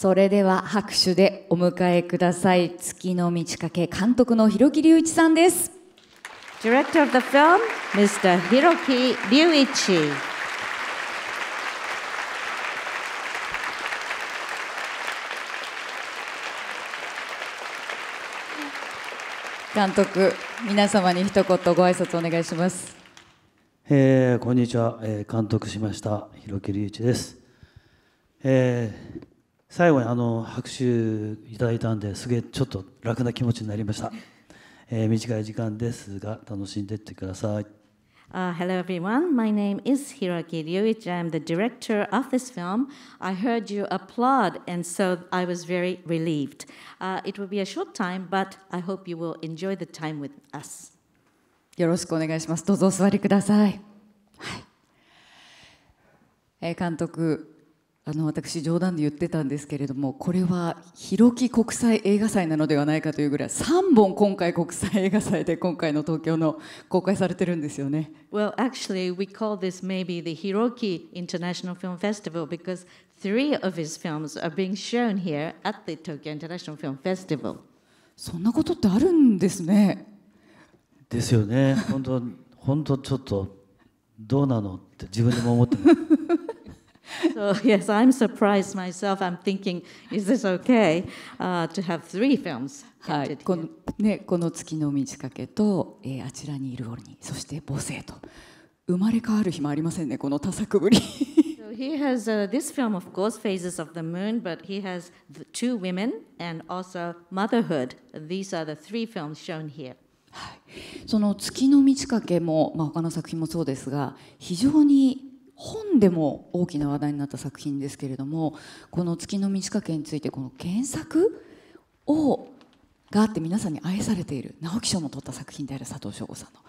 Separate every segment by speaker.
Speaker 1: それでは拍手でお迎えください月の満ち欠け監督の広木隆一さんです Director of the film Mr. Hiroki
Speaker 2: Ryuichi
Speaker 1: 監督皆様に一言ご挨拶お願いします、
Speaker 3: えこんにちは、えー、監督しました広木隆一です、えー最後にあの拍手いただいたんですげえちょっと楽な気持ちになりました、えー、短い時間ですが楽しんでいってください
Speaker 2: Uh, hello everyone, my name is Hiroki Ryuichi. I'm the director of this film. I heard you applaud, and so I was very relieved. Uh, it will be a short time, but I hope you will enjoy the time with us.
Speaker 1: よろしくお願いします。どうぞお座りください。はい。えー、監督、あの私冗談で言ってたんですけれどもこれは広木国際映画祭なのではないかというぐらい3本今回国際映画祭で今回の東京の公開されてるんですよね。
Speaker 2: Well, actually, we call this maybe the Hiroki International Film Festival because three of his films are being shown here at the Tokyo International Film Festival.
Speaker 1: そんなことってあるん
Speaker 3: ですね。ですよね。本当、本当ちょっとどうなのって自分でも思ってます。
Speaker 2: So, yes, I'm surprised myself. I'm thinking, is this okay、uh, to have three films? はい、このね、こ
Speaker 1: の月の満ち欠けと、えー、あちらにいる鬼、そして母性と。生まれ変わる日もありませんね、この多作ぶり。so
Speaker 2: he has、uh, this film, of course, Phases of the Moon, but he has the two women and also Motherhood. These are the three films shown here. は
Speaker 1: い、その月の満ち欠けも、まあ、他の作品もそうですが非常に本でも大きな話題になった作品ですけれどもこの「月の満ち欠け」についてこの原作をがあって皆さんに愛されている直木賞も取った作品である佐藤翔吾さんの。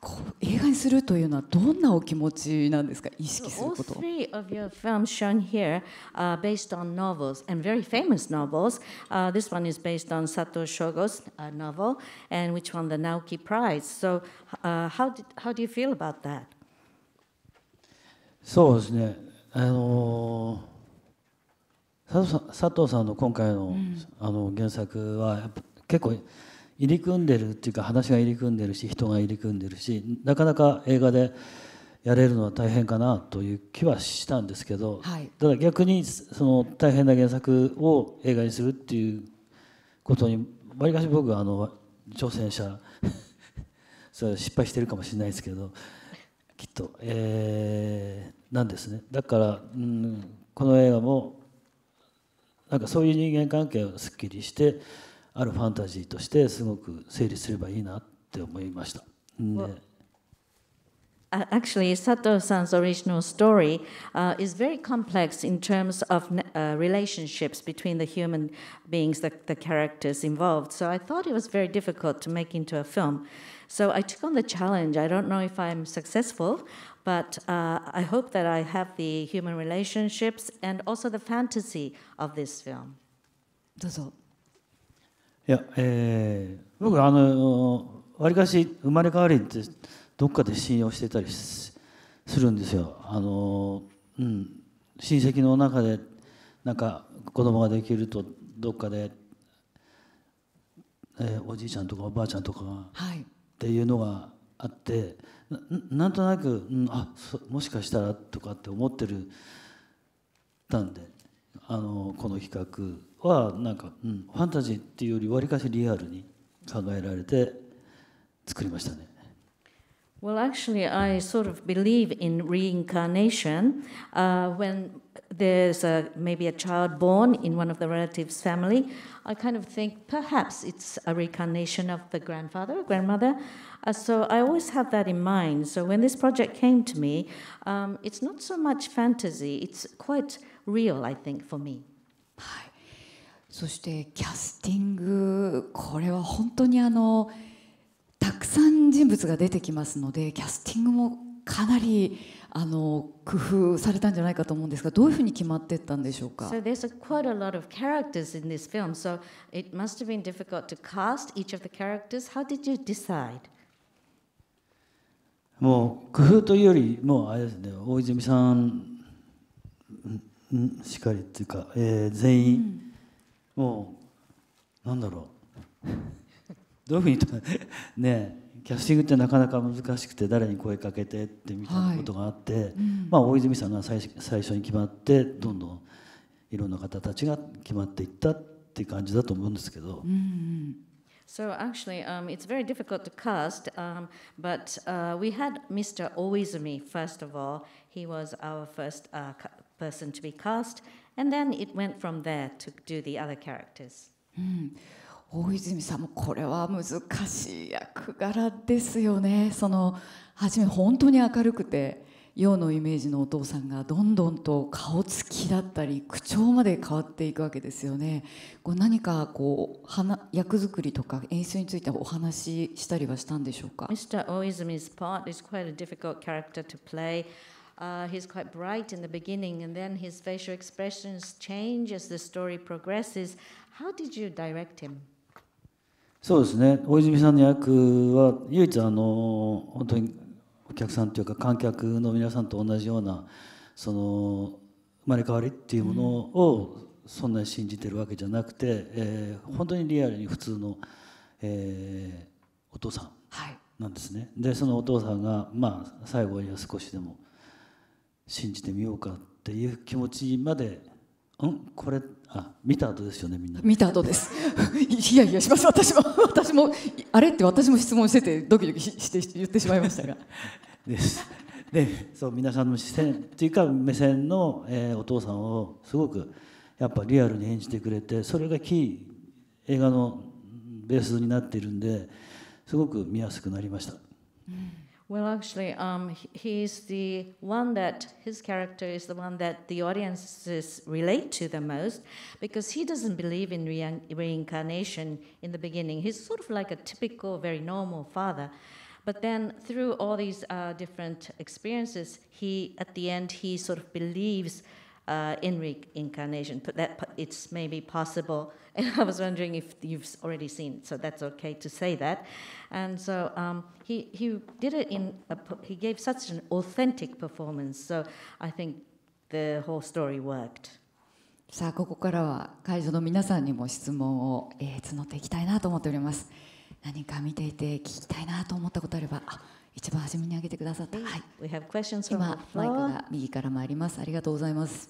Speaker 1: こう映画にするというのはどんなお気持ちなんですか意識すること。All
Speaker 2: three of your films shown here are based on novels and very famous novels.、Uh, this one is based on Sato Shogo's、uh, novel and which won the Naoki Prize. So、uh, how, did, how do you feel about that?
Speaker 3: そうですねあの佐藤さん佐藤さんの今回の,、あの原作は結構入り組んでるっていうか話が入り組んでるし人が入り組んでるしなかなか映画でやれるのは大変かなという気はしたんですけど、はい、ただ逆にその大変な原作を映画にするっていうことにわりかし僕はあの挑戦者 それ失敗してるかもしれないですけどきっと、えー、なんですねだから、うん、この映画もなんかそういう人間関係をすっきりしてあるファンタジーとしてすごく整理すればいいなって思いました。で
Speaker 2: Uh, actually, Sato-san's original story uh, is very complex in terms of uh, relationships between the human beings, the, the characters involved. So I thought it was very difficult to make into a film. So I took on the challenge. I don't know if I'm successful, but uh, I hope that I have the human relationships and also the fantasy of this film.
Speaker 1: どうぞ。
Speaker 3: いや、えー、僕あのわりかし生まれ変わりって。どっかで信用してたりするんですよ。あのうん、親戚の中でなんか子供ができるとどっかで、えー、おじいちゃんとかおばあちゃんとか、はい、っていうのがあってなんとなく、うん、あもしかしたらとかって思ってるたんであのこの企画はなんか、うん、ファンタジーっていうよりわりかしリアルに考えられて作りましたね。
Speaker 2: Well, actually, I sort of believe in reincarnation. Uh, when there's a, maybe a child born in one of the relatives' family, I kind of think perhaps it's a reincarnation of the grandfather, or grandmother. Uh, so I always have that in mind. So when this project came to me, um, it's not so much fantasy, it's quite real, I think, for me.
Speaker 1: そしてキャスティングこれは本当にあのたくさん人物が出てきますのでキャスティングもかなりあの工夫されたんじゃないかと思うんですがどういうふうに決まっていったんでしょうか
Speaker 3: もう工夫というよりもあれでね大泉さんしかりっていうか、えー、全員、もうなんだろうどういうふうにねキャスティングってなかなか難しくて誰に声かけてってみたいなことがあって、はいうん、まあ、大泉さんが最最初に決まってどんどんいろんな方たちが決まっていったっていう感じだと思うんですけど。
Speaker 2: うんうん So actually, um, it's very difficult to cast, um, but uh, we had Mr. Oizumi first of all. He was our first uh, person to be cast, and then it went from there to do the other characters.
Speaker 1: Mm. 大泉さんもこれは難しい役柄ですよねその初め本当に明るくて陽のイメージのお父さんがどんどんと顔つきだったり口調まで変わっていくわけですよねこう何かこう花役作りとか演出についてお話ししたりはしたんでしょうか
Speaker 2: Mr. Oizmi's part is quite a difficult character to play Uh, he's quite bright in the beginning, and then his facial expressions change as the story progresses. How did you direct him?
Speaker 3: そうですね大泉さんの役は唯一あの本当にお客さんというか観客の皆さんと同じようなその生まれ変わりっていうものをそんなに信じてるわけじゃなくて、えー、本当にリアルに普通の、えー、お父さんなんですね、はい、でそのお父さんが、まあ、最後には少しでも信じてみようかっていう気持ちまでんこれあ見た後ですよねみんな見た後ですいやいやします私も私
Speaker 1: もあれって私も質問しててドキドキして言ってしまいましたが。
Speaker 3: ですでそう皆さんの視線というか目線の、えー、お父さんをすごくやっぱリアルに演じてくれてそれがキー映画のベースになっているんですごく見やすくなりました。
Speaker 2: うん Well, actually, um, he's the one that his character is the one that the audiences relate to the most because he doesn't believe in re reincarnation in the beginning. He's sort of like a typical, very normal father. But then through all these uh, different experiences, he, at the end, he sort of believes uh, in reincarnation. But that it's maybe possible, and I was wondering if you've already seen. It, so that's okay to say that. And so um, he he did it in a, he gave such an authentic performance. So I think the whole story worked.
Speaker 1: さあここからは会場の皆さんにも質問を、えー、募っていきたいなと思っております。何か見ていて聞きたいなと思ったことあれば、あ一番初めに挙げてくださった。はい。
Speaker 2: 今
Speaker 1: マイクが右から参ります。ありがとうございます。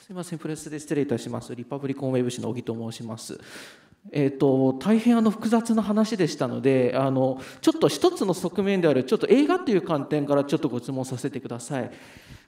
Speaker 3: すみません、プレスで失礼いたします。リパブリコンウェブ誌の小木と申します。えーと大変あの複雑な話でしたのであのちょっと一つの側面であるちょっと映画という観点からちょっとご質問させてください。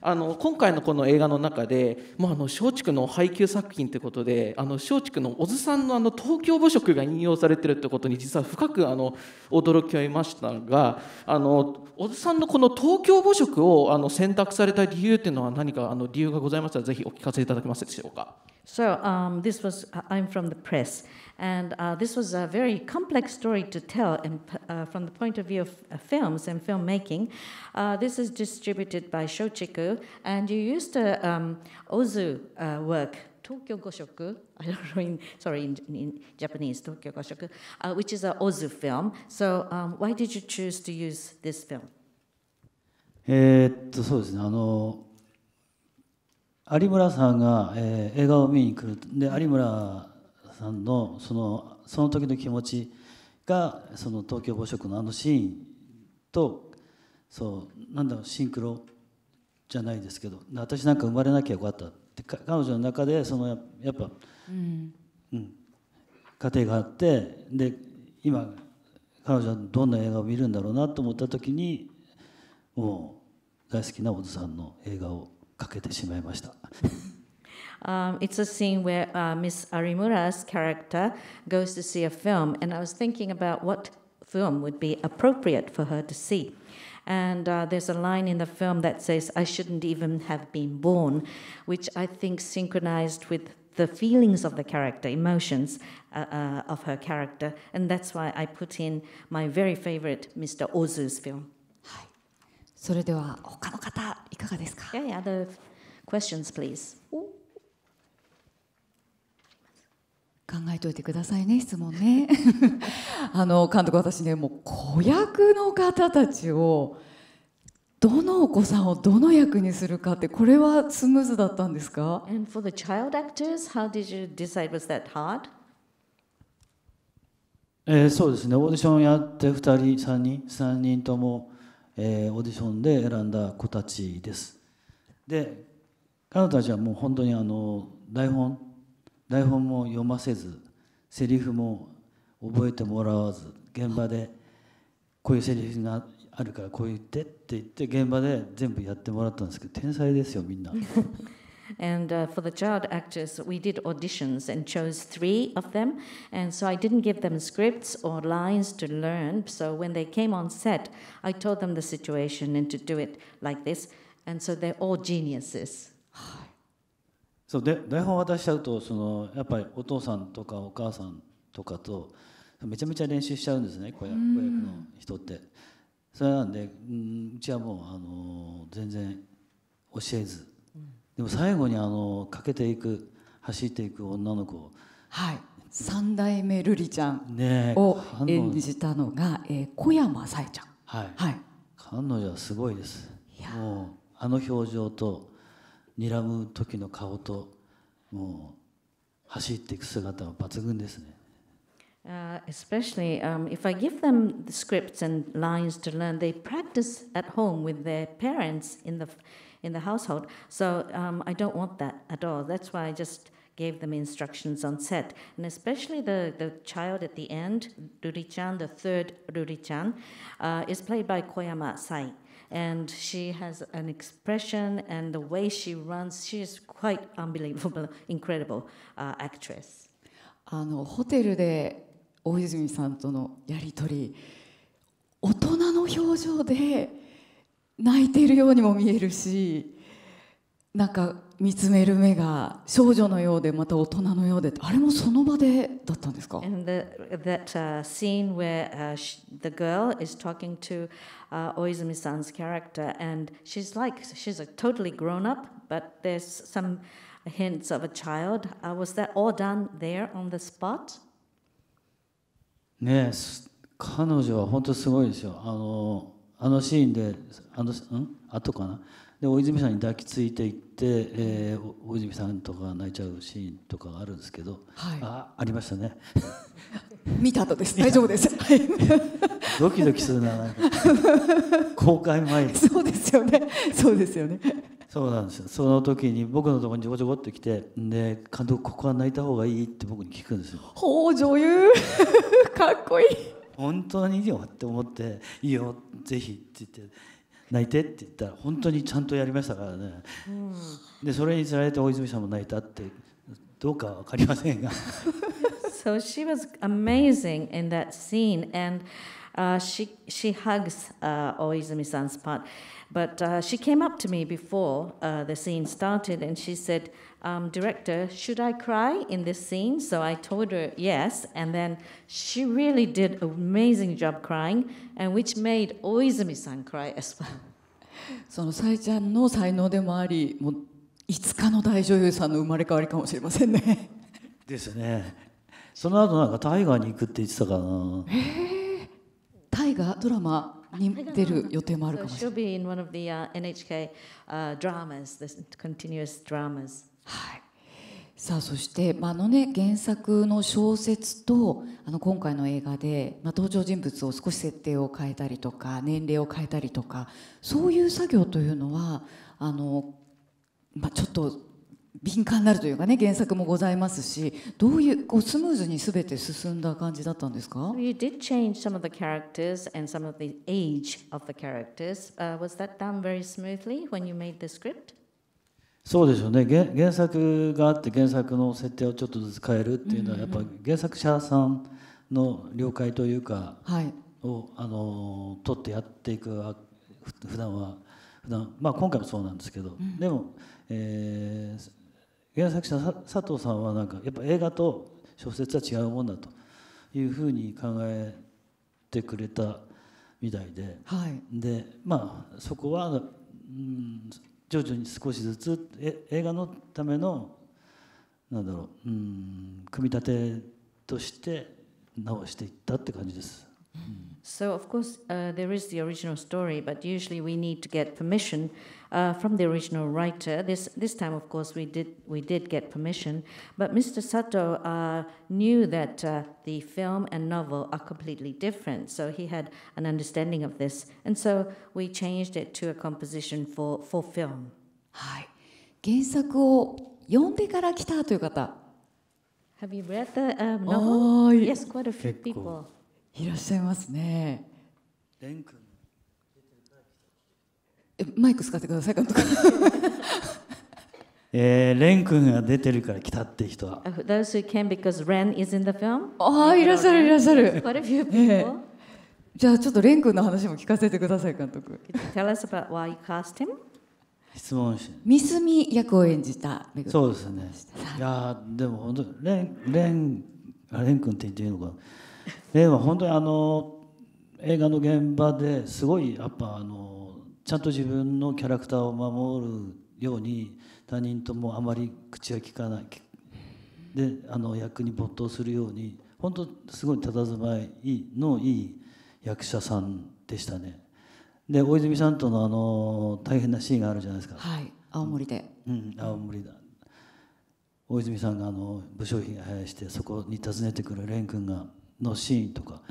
Speaker 3: あの今回のこの映画の中で、まあ、あの松竹の配給作品ということであの松竹の小津さんのあの東京舞食が引用されてるってことに実は深くあの驚きを得ましたがあの小津
Speaker 2: さんのこの東京舞食をあの選択された理由っていうのは何かあの理由がございましたらぜひお聞かせいただけますでしょうか。So, um, this was, I'm from the press. And uh, this was a very complex story to tell in, uh, from the point of view of uh, films and filmmaking. Uh, this is distributed by Shochiku, and you used the um, Ozu uh, work. Tokyo Goshoku, I don't know, in, sorry, in, in Japanese, Tokyo Goshoku, uh, which is an Ozu film. So, um, why did you choose to use this film?
Speaker 3: えっとそうですねあの有村さんが、えー、映画を見に来るで有村さんのそのその時の気持ちがその東京暴食のあのシーンとそうなんだろうシンクロじゃないですけど私なんか生まれなきゃよかったって彼女の中でそのやっぱ、うん、うん、家庭があってで今彼女はどんな映画を見るんだろうなと思った時にもう大好きな小津さんの映画をかけてしまいました。
Speaker 2: Um, it's a scene where uh, Miss Arimura's character goes to see a film, and I was thinking about what film would be appropriate for her to see. And uh, there's a line in the film that says, I shouldn't even have been born, which I think synchronized with the feelings of the character, emotions uh, uh, of her character. And that's why I put in my very favorite Mr. Ozu's film.
Speaker 1: それでは他の方いかがですか Yeah, other questions, please. 考えておいてくださいね質問ね あの監督私ねもう子役の方たちをどのお子さんをどの役にするかってこれはスムーズだったんですか
Speaker 2: And for the child actors, how did you decide was that hard?
Speaker 3: えー、そうですねオーディションやって2人3人3人とも、えー、オーディションで選んだ子たちですで彼女たちはもう本当にあの台本台本も読ませずセリフも覚えてもらわず現場でこういうセリフがあるからこう言ってって言って現場で全部やってもらったんですけど天才ですよみんな。
Speaker 2: And uh, for the child actors, we did auditions and chose three of them. And so I didn't give them scripts or lines to learn. So when they came on set, I told them the situation and to do it like this. And so they're all geniuses.
Speaker 3: そうで台本渡しちゃうとそのやっぱりお父さんとかお母さんとかとめちゃめちゃ練習しちゃうんですね子役の人って。それなんで、うん、うちはもう、あの全然教えず、うん、でも最後に、あのかけていく走っていく女の子はい三代目瑠璃ちゃんを演じ
Speaker 1: たのが、ね、えー、小山紗恵ちゃん
Speaker 3: はい、はい、彼女はすごいですもうあの表情と睨む時の顔ともう走っていく姿は抜群ですね。
Speaker 2: Uh, especially um, if I give them the scripts and lines to learn, they practice at home with their parents in the in the household. So um, I don't want that at all. That's why I just gave them instructions on set. And especially the, the child at the end, Ruri-chan, the third Ruri-chan, uh, is played by Koyama Sai. and she has an expression and the way she runs, she is quite unbelievable, incredible uh, actress. あのホテルで
Speaker 1: 大泉さんとのやり取り大人の表情で泣いているようにも見えるし。なんか見つめる目が少女のようでまた大人のようであれもその場でだったんですか And
Speaker 2: the, that、uh, scene where、uh, she, the girl is talking to、uh, Oizumi san's character and she's like she's a totally grown up but there's some hints of a child、uh, was that all done there on the spot?
Speaker 3: ねえ彼女は本当すごいですよあのあのシーンであのうん後かなで大泉さんに抱きついていって、えー、大泉さんとか泣いちゃうシーンとかがあるんですけど、はい、あありましたね 見た後です大丈夫です ドキドキするな公開前 そ
Speaker 1: うですよねそうですよね
Speaker 3: そうなんですよその時に僕のところにちょこちょこってきてで監督ここは泣いた方がいいって僕に聞くんですよ
Speaker 1: ほう女優かっこいい
Speaker 3: 本当にいいよって思っていいよぜひって言って泣いてって言ったら本当にちゃんとやりましたからね、うん、でそれにつられて大泉さんも泣いたってどうか分かりませんが。
Speaker 2: so she was amazing in that scene and uh, she, she hugs uh, Oizumi-san's part but uh, she came up to me before uh, the scene started and she said um, director, should I cry in this scene? So I told her yes, and then she really did an amazing job crying, and which made Oizumi-san cry as well. そのさ
Speaker 1: えちゃんの才能でもあり、もういつかの大女優さんの生まれ変わりかもしれませんね。
Speaker 3: ですね。その後なんか大河に行くって言ってたかな。
Speaker 1: 大河ドラマに出る予定もあるかもしれ
Speaker 2: ない。She'll be in one of the、uh, NHK、uh, dramas, the continuous dramas. はい、
Speaker 1: さあそして、まあのね、原作の小説とあの今回の映画で、まあ、登場人物を少し設定を変えたりとか年齢を変えたりとかそういう作業というのはあの、まあ、ちょっと敏感になるというかね原作もございますしどういうこうスムーズに全て進んだ感じだった
Speaker 3: んですか
Speaker 2: You did change some of the characters and some of the age of the characters、uh, Was that done very smoothly when you made the script?
Speaker 3: そうでしょうね原作があって原作の設定をちょっとずつ変えるっていうのはやっぱ原作者さんの了解というかを、あの取ってやっていく普段は普段まあ今回もそうなんですけど、でも、えー、原作者佐藤さんはなんかやっぱ映画と小説は違うもんだというふうに考えてくれたみたいで、でまあそこは、うん、徐々に少しずつえ映画のためのなんだろううん組み立てとして直していったって感じです。う
Speaker 2: ん So, of course, uh, there is the original story, but usually we need to get permission uh, from the original writer. This this time, of course, we did we did get permission, but Mr. Sato uh, knew that uh, the film and novel are completely different, so he had an understanding of this, and so we changed it to a composition for for film. Have you read the um, novel? Oh, yes, quite a few people.
Speaker 1: いらっしゃいますね。
Speaker 2: 君えマイク使ってください監督。
Speaker 3: えー、レン君が出てるから来たって人は。
Speaker 2: Those who came because Ren is in the film. ああ、いらっしゃるいらっしゃる。t a few people. じゃあちょっとレン君の話も聞かせてください監督。
Speaker 1: Tell us about why you cast him. 質問し。ミスミ役を演じた。そうですね。
Speaker 3: いやでも本当レンレンレン君って言っていいのかな。でも本当にあの映画の現場ですごいやっぱあのちゃんと自分のキャラクターを守るように他人ともあまり口は聞かないであの役に没頭するように本当すごい佇まいのいい役者さんでしたねで大泉さんとのあの大変なシーンがあるじゃないですか
Speaker 1: はい青
Speaker 3: 森でうん、青森だ大泉さんがあの武将被害してそこに訪ねてくる蓮君がのシーンとか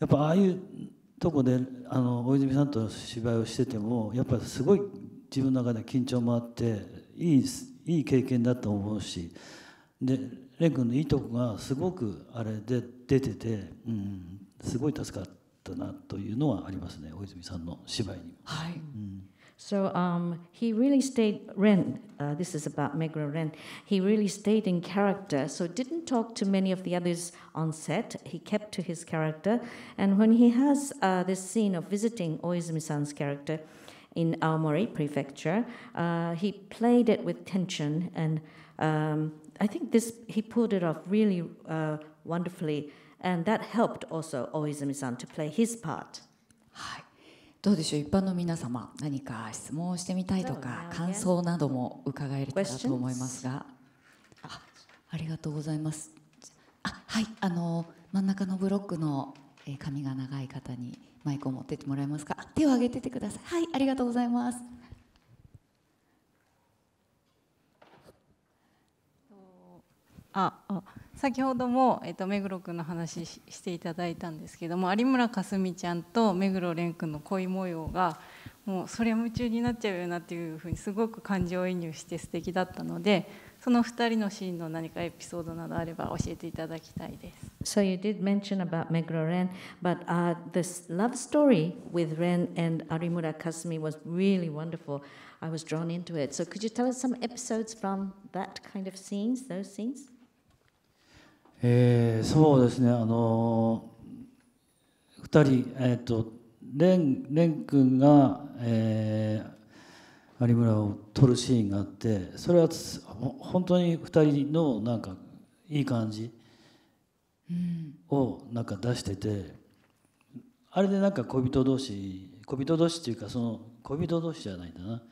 Speaker 3: やっぱああいうとこであの大泉さんと芝居をしててもやっぱりすごい自分の中で緊張もあっていいいい経験だと思うしで蓮君のいいとこがすごくあれで出てて、うん、すごい助かったなというのはありますね大泉さんの芝居に。はい、うん
Speaker 2: So um, he really stayed, Ren, uh, this is about Megra Ren, he really stayed in character, so didn't talk to many of the others on set. He kept to his character. And when he has uh, this scene of visiting Oizumi san's character in Aomori Prefecture, uh, he played it with tension. And um, I think this he pulled it off really uh, wonderfully. And that helped also Oizumi san to play his part. Hi.
Speaker 1: どうでしょう一般の皆様何か質問をしてみたいとか感想なども伺えたらと思いますがあありがとうございますあはいあの真ん中のブロックの髪が長い方にマイクを持ってってもらえますか手を挙げててくださいはいありがとうございますああ先ほども、えっと、目黒君の話していただいたんですけども有村架純ちゃんと目黒蓮君の恋模様がもうそゃ夢中になっちゃうよなっていうふうにすごく感情移入して素敵だったのでその2人のシーンの何かエピソードなどあれば教えていただきたいで
Speaker 2: す。So you did mention about m e g r o Ren, but、uh, this love story with Ren and Arimura Kasumi was really wonderful. I was drawn into it. So could you tell us some episodes from that kind of scenes, those scenes?
Speaker 3: えー、そうですねあのー、2人えっ、ー、と蓮蓮君が、えー、有村を撮るシーンがあってそれは本当に2人のなんかいい感じをなんか出してて、うん、あれでなんか恋人同士恋人同士っていうかその恋人同士じゃないんだな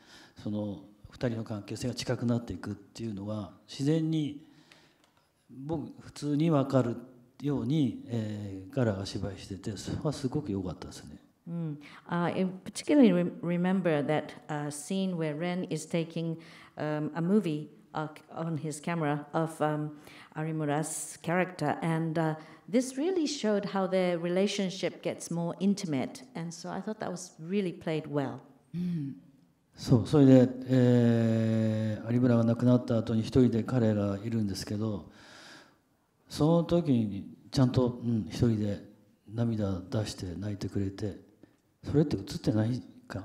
Speaker 3: その2人の関係性が近くなっていくっていうのが自然に。僕普通に分かるように、えー、ガラが芝居しててそれはすごく良かったですね。
Speaker 2: うん、Uh, I n particularly re m e m b e r that uh, scene where Ren is taking um, a movie uh, on his camera of um, Arimura's character, and uh, this really showed how their relationship gets more intimate, and so I thought that was really played well.
Speaker 3: そうそれで、えー、有村が亡くなった後に一人で彼がいるんですけど、その時にちゃんと、うん、一人で涙出して泣いてくれてそれって映ってないか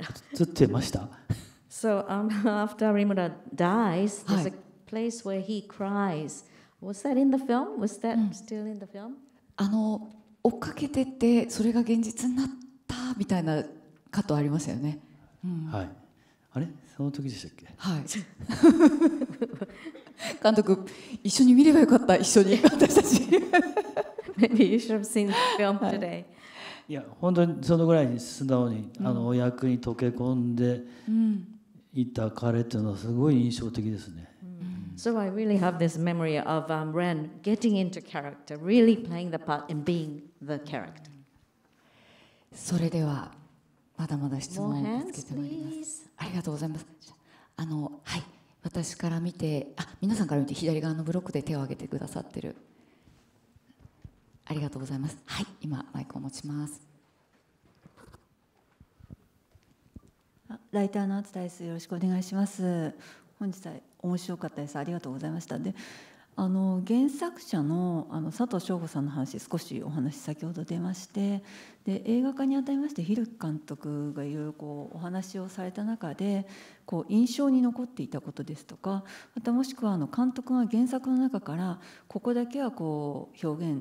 Speaker 3: 映ってました
Speaker 2: So um, after Rimura dies, there's a place where he cries. Was that in the film? Was that still in the film? あの追っかけててそれが現実になった
Speaker 1: みたいなカットありますよ
Speaker 3: ね。うん、はい。あれその時でしたっけ？はい。
Speaker 1: 監督一緒に見ればよかった一緒に私たち Maybe
Speaker 2: you should have seen the film today、はい
Speaker 3: いや本当にそのぐらいに素直に、うん、あのお役に溶け込んでいた彼っていうのはすごい印象的ですね。
Speaker 2: So I really have this memory of um, Ren getting into character, really playing the part and being the character.
Speaker 1: それではまだまだ質問を受け付けて
Speaker 2: まいります。
Speaker 1: ありがとうございます。あのはい。私から見てあ皆さんから見て左側のブロックで手を挙げてくださってるありがとうございますはい今マイクを持ちますライターの厚田ですよろしくお願いします本日は面白かったですありがとうございましたであの原作者のあの佐藤翔吾さんの話少しお話先ほど出ましてで映画化にあたりましてヒル監督がいろいろこうお話をされた中でこう印象に残っていたことですとかまたもしくはあの監督が原作の中からここだけはこう表現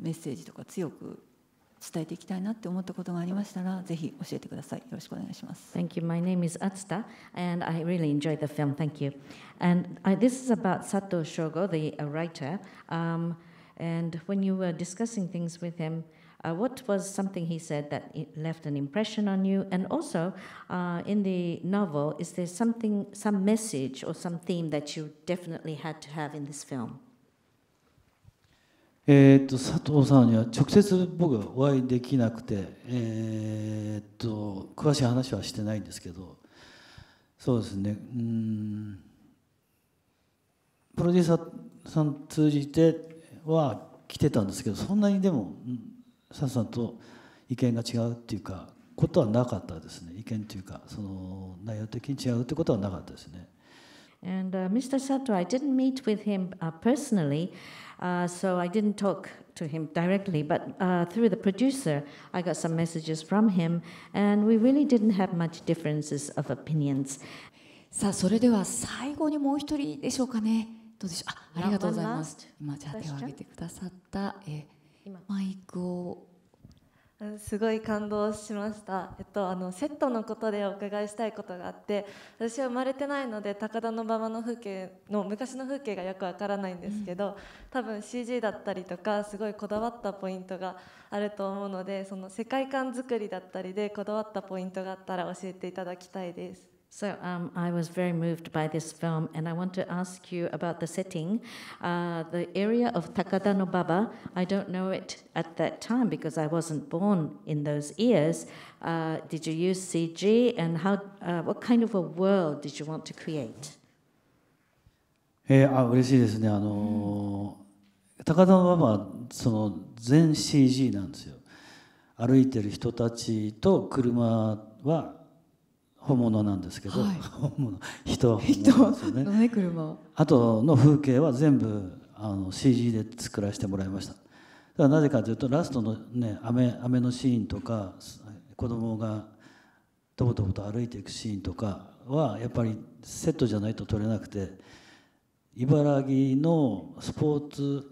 Speaker 1: メッセージとか強く伝えていきたいなって思ったことがありましたら、ぜひ教えてください。よろ
Speaker 2: しくお願いします。Thank you. My name is Atsuta, and I really enjoyed the film. Thank you. And I, this is about Sato Shogo, the writer. Um, and when you were discussing things with him, Uh, what was something he said that left an impression on you? And also, uh, in the novel, is there something, some message or some theme that you definitely had to have in this film?
Speaker 3: えー、と佐藤さんには直接僕はお会いできなくて、えー、と詳しい話はしてないんですけどそうですねうんプロデューサーさん通じては来てたんですけどそんなにでも佐藤さんと意見が違うっていうかことはなかったですね意見というかその内容的に違うってことはなかったですね。
Speaker 2: And uh, Mr. Sato, I didn't meet with him uh, personally, uh, so I didn't talk to him directly, but uh, through the producer, I got some messages from him, and we really didn't have much differences of opinions. さあ、それでは最後にもう一人
Speaker 1: でしょうかね。
Speaker 2: どうでしょうあありがとうございます。今、じゃあ手を挙げてくださった。えー
Speaker 1: マイクをすごい感動しました、えっと、あのセットのことでお伺いしたいことがあって私は生まれてないので高田馬場の風景の昔の風景がよくわからないんですけど、うん、多分 CG だったりとかすごいこだわったポイントがあると思うのでその世界観作りだったりでこだわったポイントがあったら教えていただきたいです。
Speaker 2: So um, I was very moved by this film, and I want to ask you about the setting. Uh, the area of Takada no Baba, I don't know it at that time because I wasn't born in those years. Uh, did you use CG, and how? Uh, what kind of a world did you want to create?
Speaker 3: えー、あ嬉しいですね。あのー、高田馬場はその全 CG なんですよ。歩いてる人たちと車は本物なんですけど、はい、本物人は本
Speaker 1: 物、ね、車
Speaker 3: あとの風景は全部あの CG で作らせてもらいましただからなぜかというとラストのね雨雨のシーンとか子供がとぼとぼと歩いていくシーンとかはやっぱりセットじゃないと撮れなくて茨城のスポーツ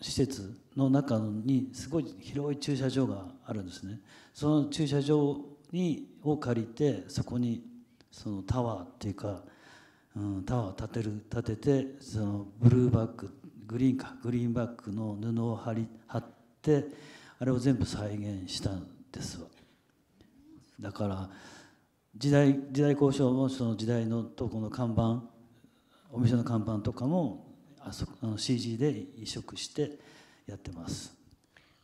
Speaker 3: 施設の中にすごい広い駐車場があるんですねその駐車場にを借りてそこにそのタワーっていうか、うん、タワーを建てる建ててそのブルーバックグリーンかグリーンバックの布を貼り貼ってあれを全部再現したんですだから時代時代交渉もその時代のとこの看板お店の看板とかもあそあの CG で移植してやってます。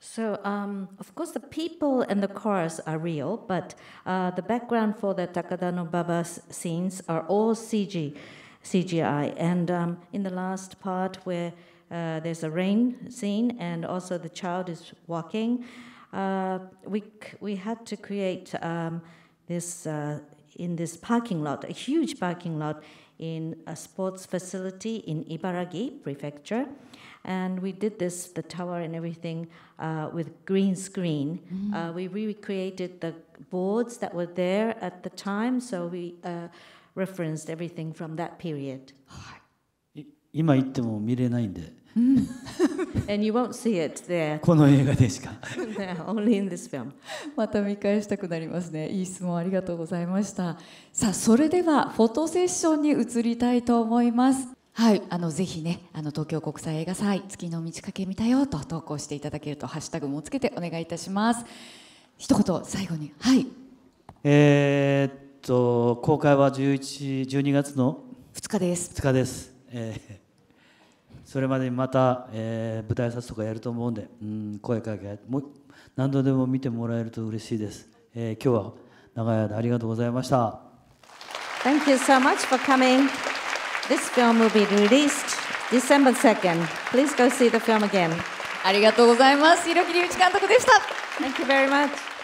Speaker 2: So, um, of course, the people and the cars are real, but uh, the background for the Takada no Baba scenes are all CG, CGI. And um, in the last part, where uh, there's a rain scene and also the child is walking, uh, we, we had to create um, this uh, in this parking lot, a huge parking lot in a sports facility in Ibaragi Prefecture. And we did this, the tower and everything, uh, with green screen. Mm -hmm. uh, we recreated the boards that were there at the time, so we uh, referenced everything from that period.
Speaker 3: 今行っても見れないんで。
Speaker 2: And you w o n
Speaker 3: この映画でしか
Speaker 1: Only in this f また見返したくなりますね。いい質問ありがとうございました。さあ、それではフォトセッションに移りたいと思います。はい、あのぜひね、あの東京国際映画祭、月の満ち欠け見たよと投稿していただけると、ハッシュタグもつけてお願いいたします。一言最後に、はい。
Speaker 3: えー、っと公開は11、12月の2日です。2日です。えーそれまでにまた、えー、舞台挨拶とかやると思うんで、うん、声かけもう何度でも見てもらえると嬉しいです、えー、今日は長い間ありがとうございました
Speaker 2: Thank you so much for coming This film will be released December 2nd Please go see the film again ありがとうございます広木隆一監督でした Thank you very much